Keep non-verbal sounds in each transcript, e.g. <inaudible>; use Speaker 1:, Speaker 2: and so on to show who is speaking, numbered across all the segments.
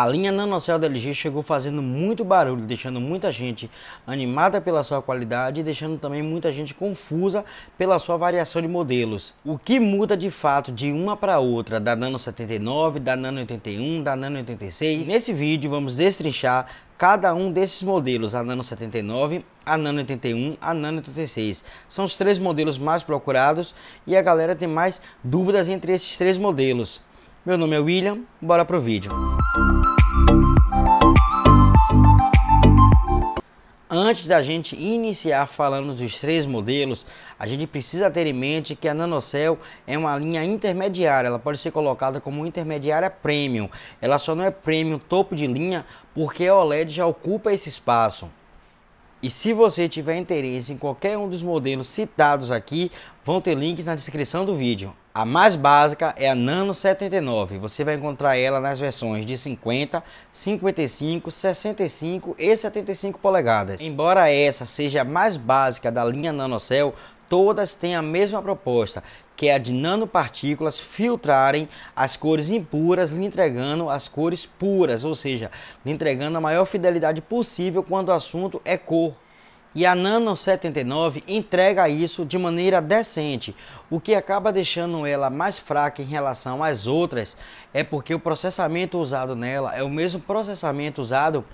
Speaker 1: A linha NanoCell da LG chegou fazendo muito barulho, deixando muita gente animada pela sua qualidade e deixando também muita gente confusa pela sua variação de modelos. O que muda de fato de uma para outra, da Nano 79, da Nano 81, da Nano 86? Nesse vídeo vamos destrinchar cada um desses modelos, a Nano 79, a Nano 81, a Nano 86. São os três modelos mais procurados e a galera tem mais dúvidas entre esses três modelos. Meu nome é William, bora pro vídeo. Antes da gente iniciar falando dos três modelos, a gente precisa ter em mente que a NanoCell é uma linha intermediária, ela pode ser colocada como intermediária premium. Ela só não é premium topo de linha porque a OLED já ocupa esse espaço. E se você tiver interesse em qualquer um dos modelos citados aqui, vão ter links na descrição do vídeo. A mais básica é a Nano 79. Você vai encontrar ela nas versões de 50, 55, 65 e 75 polegadas. Embora essa seja a mais básica da linha NanoCell, todas têm a mesma proposta, que é a de nanopartículas filtrarem as cores impuras, lhe entregando as cores puras, ou seja, lhe entregando a maior fidelidade possível quando o assunto é cor, e a Nano 79 entrega isso de maneira decente. O que acaba deixando ela mais fraca em relação às outras é porque o processamento usado nela é o mesmo processamento usado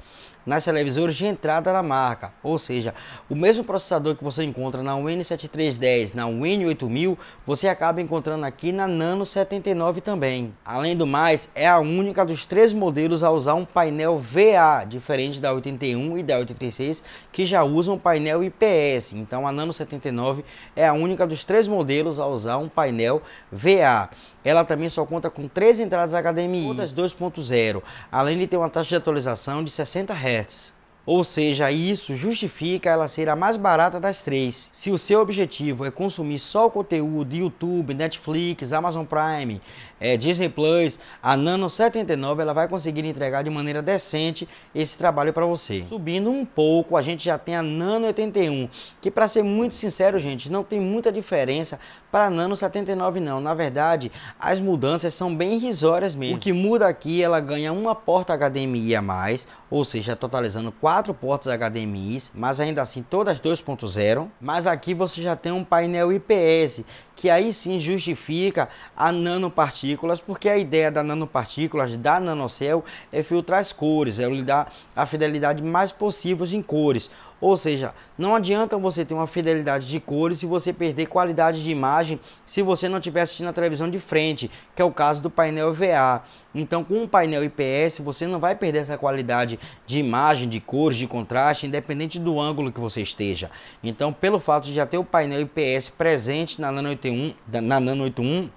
Speaker 1: nas televisores de entrada da marca, ou seja, o mesmo processador que você encontra na un 7310 na un 8000 você acaba encontrando aqui na Nano 79 também. Além do mais, é a única dos três modelos a usar um painel VA, diferente da 81 e da 86, que já usam painel IPS. Então a Nano 79 é a única dos três modelos a usar um painel VA. Ela também só conta com três entradas HDMI, todas 2.0, além de ter uma taxa de atualização de 60 Hz. Hz. Ou seja, isso justifica ela ser a mais barata das três. Se o seu objetivo é consumir só o conteúdo YouTube, Netflix, Amazon Prime, é, Disney Plus, a Nano 79 ela vai conseguir entregar de maneira decente esse trabalho para você. Subindo um pouco, a gente já tem a Nano 81, que para ser muito sincero, gente, não tem muita diferença para a Nano 79 não. Na verdade, as mudanças são bem irrisórias mesmo. O que muda aqui, ela ganha uma porta HDMI a mais, ou seja, totalizando quatro portas HDMIs, mas ainda assim todas 2.0. Mas aqui você já tem um painel IPS, que aí sim justifica a nanopartículas, porque a ideia da nanopartículas da NanoCell é filtrar as cores, é lhe dar a fidelidade mais possível em cores. Ou seja, não adianta você ter uma fidelidade de cores se você perder qualidade de imagem se você não estiver assistindo a televisão de frente, que é o caso do painel VA. Então, com um painel IPS, você não vai perder essa qualidade de imagem, de cores, de contraste, independente do ângulo que você esteja. Então, pelo fato de já ter o painel IPS presente na Nano 81, na Nano 81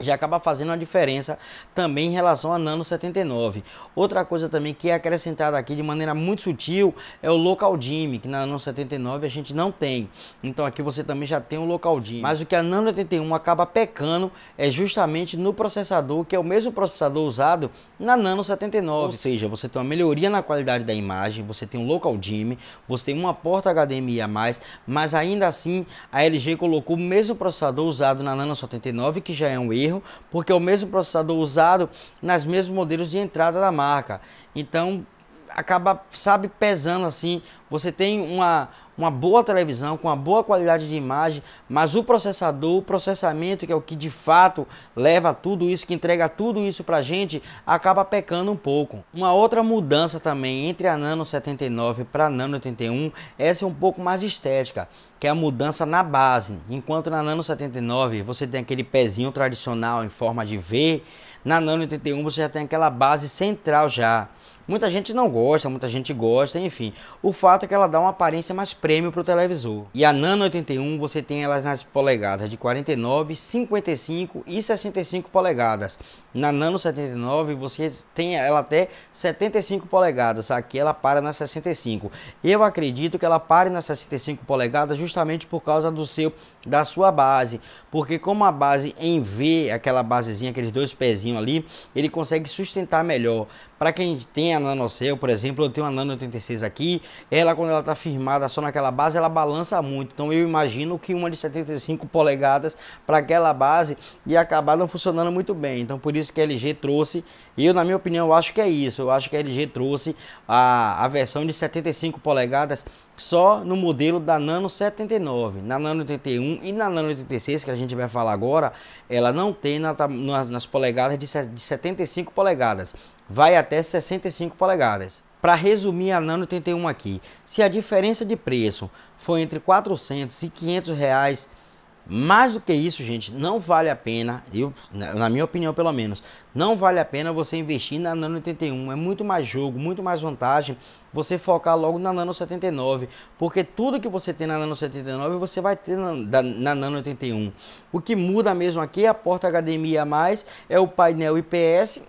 Speaker 1: já acaba fazendo uma diferença também em relação à Nano 79. Outra coisa também que é acrescentada aqui de maneira muito sutil é o local dim, que na Nano 79 a gente não tem. Então aqui você também já tem o local dim. Mas o que a Nano 81 acaba pecando é justamente no processador, que é o mesmo processador usado na Nano 79. Ou seja, você tem uma melhoria na qualidade da imagem, você tem um local dim, você tem uma porta HDMI a mais, mas ainda assim a LG colocou o mesmo processador usado na Nano 79, que já é um erro, porque é o mesmo processador usado nas mesmos modelos de entrada da marca. Então, acaba, sabe, pesando assim. Você tem uma, uma boa televisão com uma boa qualidade de imagem, mas o processador, o processamento, que é o que de fato leva tudo isso, que entrega tudo isso pra gente, acaba pecando um pouco. Uma outra mudança também entre a Nano 79 para a Nano 81, essa é um pouco mais estética que é a mudança na base. Enquanto na Nano 79 você tem aquele pezinho tradicional em forma de V, na Nano 81 você já tem aquela base central já. Muita gente não gosta, muita gente gosta, enfim. O fato é que ela dá uma aparência mais prêmio para o televisor. E a Nano 81 você tem elas nas polegadas de 49, 55 e 65 polegadas. Na Nano 79 você tem ela até 75 polegadas, aqui ela para na 65. Eu acredito que ela pare na 65 polegadas justamente por causa do seu da sua base, porque como a base em V, aquela basezinha, aqueles dois pezinhos ali, ele consegue sustentar melhor. Para quem tem a Nano NanoCell, por exemplo, eu tenho a Nano 86 aqui, ela quando ela está firmada só naquela base, ela balança muito. Então eu imagino que uma de 75 polegadas para aquela base ia acabar não funcionando muito bem. Então por isso que a LG trouxe. E eu, na minha opinião, eu acho que é isso. Eu acho que a LG trouxe a, a versão de 75 polegadas só no modelo da Nano 79. Na Nano 81 e na Nano 86, que a gente vai falar agora, ela não tem na, na, nas polegadas de, de 75 polegadas. Vai até 65 polegadas. Para resumir a Nano 81 aqui, se a diferença de preço foi entre 400 e 500 reais mais do que isso, gente, não vale a pena, eu, na minha opinião pelo menos, não vale a pena você investir na Nano 81. É muito mais jogo, muito mais vantagem você focar logo na Nano 79, porque tudo que você tem na Nano 79 você vai ter na, na Nano 81. O que muda mesmo aqui é a porta HDMI a mais, é o painel IPS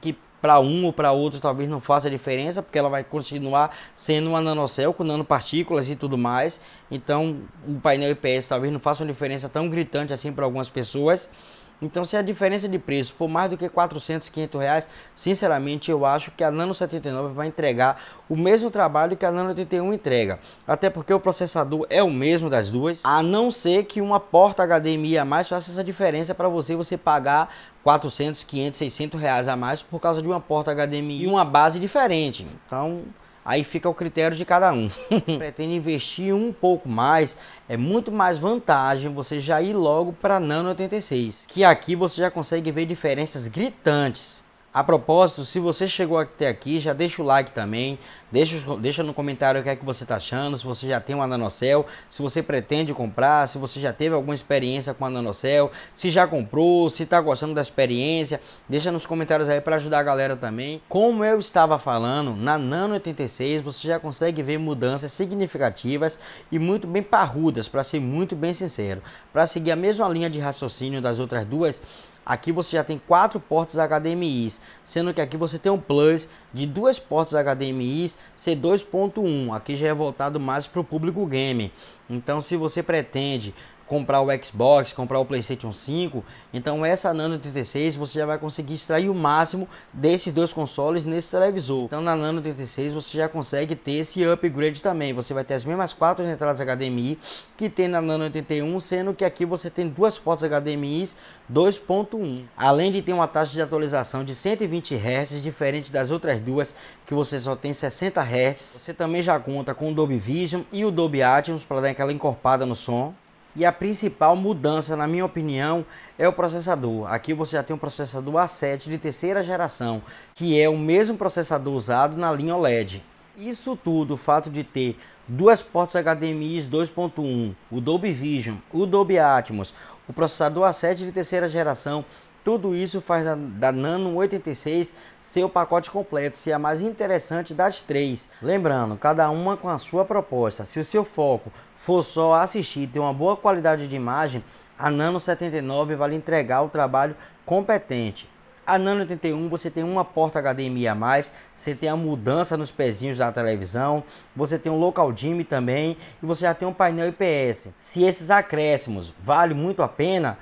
Speaker 1: que para um ou para outro talvez não faça diferença, porque ela vai continuar sendo uma nanocell com nanopartículas e tudo mais. Então, o painel IPS talvez não faça uma diferença tão gritante assim para algumas pessoas. Então, se a diferença de preço for mais do que 400, 500 reais, sinceramente eu acho que a Nano 79 vai entregar o mesmo trabalho que a Nano 81 entrega. Até porque o processador é o mesmo das duas, a não ser que uma porta HDMI a mais faça essa diferença para você você pagar 400, 500, 600 reais a mais por causa de uma porta HDMI e uma base diferente. Então, aí fica o critério de cada um. <laughs> Pretende investir um pouco mais, é muito mais vantagem você já ir logo para Nano 86, que aqui você já consegue ver diferenças gritantes a propósito, se você chegou até aqui, já deixa o like também, deixa, deixa no comentário o que é que você está achando, se você já tem uma nanocel, se você pretende comprar, se você já teve alguma experiência com a nanocel, se já comprou, se está gostando da experiência, deixa nos comentários aí para ajudar a galera também. Como eu estava falando, na Nano 86 você já consegue ver mudanças significativas e muito bem parrudas, para ser muito bem sincero. Para seguir a mesma linha de raciocínio das outras duas, Aqui você já tem quatro portas HDMI, sendo que aqui você tem um plus de duas portas HDMI C2.1. Aqui já é voltado mais para o público game. Então, se você pretende comprar o Xbox, comprar o PlayStation 5. Então essa Nano 36 você já vai conseguir extrair o máximo desses dois consoles nesse televisor. Então na Nano 36 você já consegue ter esse upgrade também. Você vai ter as mesmas quatro entradas HDMI que tem na Nano 81, sendo que aqui você tem duas portas HDMI 2.1. Além de ter uma taxa de atualização de 120 Hz, diferente das outras duas que você só tem 60 Hz. Você também já conta com o Dolby Vision e o Dolby Atmos para dar aquela encorpada no som. E a principal mudança, na minha opinião, é o processador. Aqui você já tem um processador A7 de terceira geração, que é o mesmo processador usado na linha OLED. Isso tudo, o fato de ter duas portas HDMI 2.1, o Dolby Vision, o Dolby Atmos, o processador A7 de terceira geração tudo isso faz da, da Nano 86 ser o pacote completo, ser é a mais interessante das três. Lembrando, cada uma com a sua proposta. Se o seu foco for só assistir e ter uma boa qualidade de imagem, a Nano 79 vai lhe entregar o trabalho competente. A Nano 81 você tem uma porta HDMI a mais, você tem a mudança nos pezinhos da televisão, você tem um local dimming também e você já tem um painel IPS. Se esses acréscimos valem muito a pena,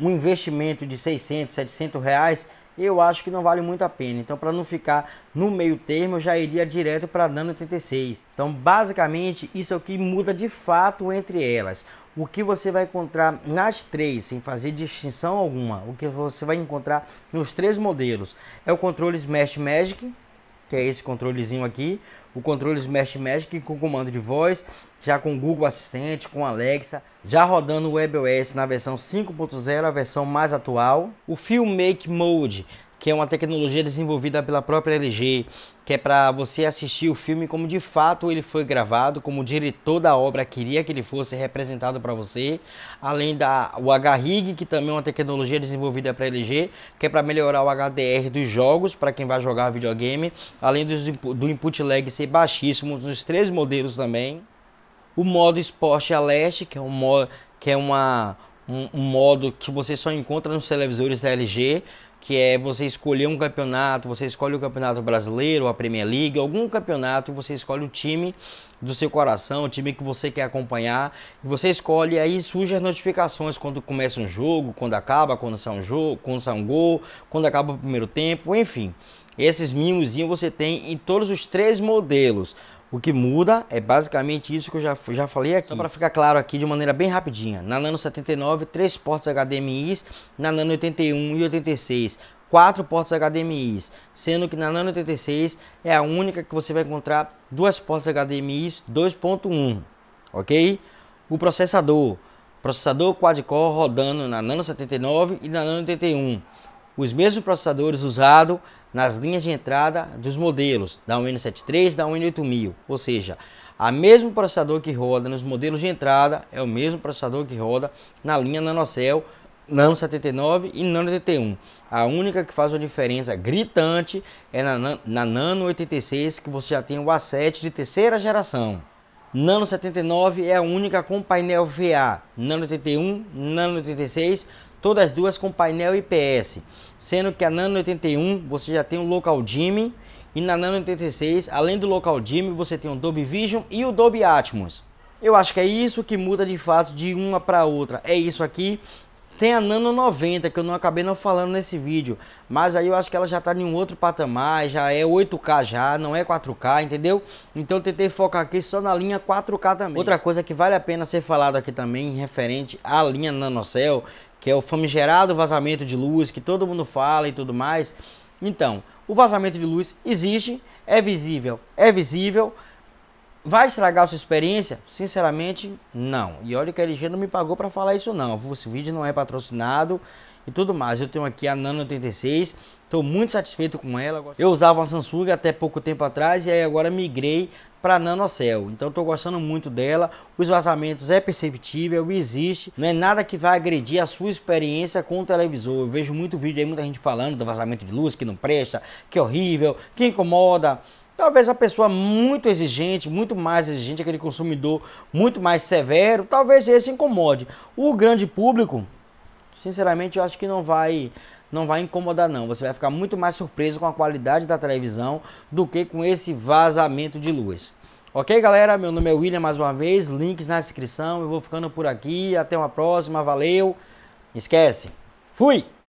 Speaker 1: um investimento de 600, 700 reais, eu acho que não vale muito a pena. Então, para não ficar no meio termo, eu já iria direto para a Nano 86. Então, basicamente, isso é o que muda de fato entre elas. O que você vai encontrar nas três, sem fazer distinção alguma, o que você vai encontrar nos três modelos é o controle Smash Magic, que é esse controlezinho aqui, o controle Smash Magic com comando de voz, já com Google Assistente, com Alexa, já rodando o WebOS na versão 5.0, a versão mais atual. O Filmmake Mode, que é uma tecnologia desenvolvida pela própria LG, que é para você assistir o filme como de fato ele foi gravado, como o diretor da obra queria que ele fosse representado para você, além da o HRIG, que também é uma tecnologia desenvolvida para LG, que é para melhorar o HDR dos jogos para quem vai jogar videogame, além do, do input lag ser baixíssimo nos três modelos também. O modo Sport a leste, que é um modo que é uma um, um modo que você só encontra nos televisores da LG, que é você escolher um campeonato, você escolhe o campeonato brasileiro, a Premier League, algum campeonato, você escolhe o time do seu coração, o time que você quer acompanhar, você escolhe, aí surgem as notificações quando começa um jogo, quando acaba, quando sai um jogo, quando sai um gol, quando acaba o primeiro tempo, enfim. Esses mimozinhos você tem em todos os três modelos. O que muda é basicamente isso que eu já, já falei aqui. Só para ficar claro aqui de maneira bem rapidinha. Na Nano 79, três portas HDMIs. Na Nano 81 e 86, quatro portas HDMIs. Sendo que na Nano 86 é a única que você vai encontrar duas portas HDMIs 2.1. Ok? O processador. Processador quad-core rodando na Nano 79 e na Nano 81. Os mesmos processadores usados nas linhas de entrada dos modelos da N73 da N8000, ou seja, o mesmo processador que roda nos modelos de entrada é o mesmo processador que roda na linha NanoCell Nano 79 e Nano 81. A única que faz uma diferença gritante é na, na Nano 86 que você já tem o A7 de terceira geração. Nano 79 é a única com painel VA, Nano 81, Nano 86 todas duas com painel IPS, sendo que a Nano 81 você já tem o Local Dimming e na Nano 86, além do Local Dimming, você tem o Dolby Vision e o Dolby Atmos. Eu acho que é isso que muda de fato de uma para outra. É isso aqui. Tem a Nano 90 que eu não acabei não falando nesse vídeo, mas aí eu acho que ela já está em um outro patamar, já é 8K já, não é 4K, entendeu? Então tentei focar aqui só na linha 4K também. Outra coisa que vale a pena ser falado aqui também referente à linha NanoCell que é o famigerado vazamento de luz que todo mundo fala e tudo mais. Então, o vazamento de luz existe, é visível, é visível. Vai estragar a sua experiência? Sinceramente, não. E olha que a LG não me pagou para falar isso não. Esse vídeo não é patrocinado e tudo mais. Eu tenho aqui a Nano 86, estou muito satisfeito com ela. Eu usava uma Samsung até pouco tempo atrás e aí agora migrei para NanoCell. Então estou gostando muito dela. Os vazamentos é perceptível, existe, não é nada que vai agredir a sua experiência com o televisor. Eu vejo muito vídeo aí muita gente falando do vazamento de luz que não presta, que é horrível, que incomoda. Talvez a pessoa muito exigente, muito mais exigente, aquele consumidor muito mais severo, talvez esse incomode. O grande público sinceramente eu acho que não vai não vai incomodar não. Você vai ficar muito mais surpreso com a qualidade da televisão do que com esse vazamento de luz. Ok, galera? Meu nome é William mais uma vez. Links na descrição. Eu vou ficando por aqui. Até uma próxima. Valeu. Esquece. Fui!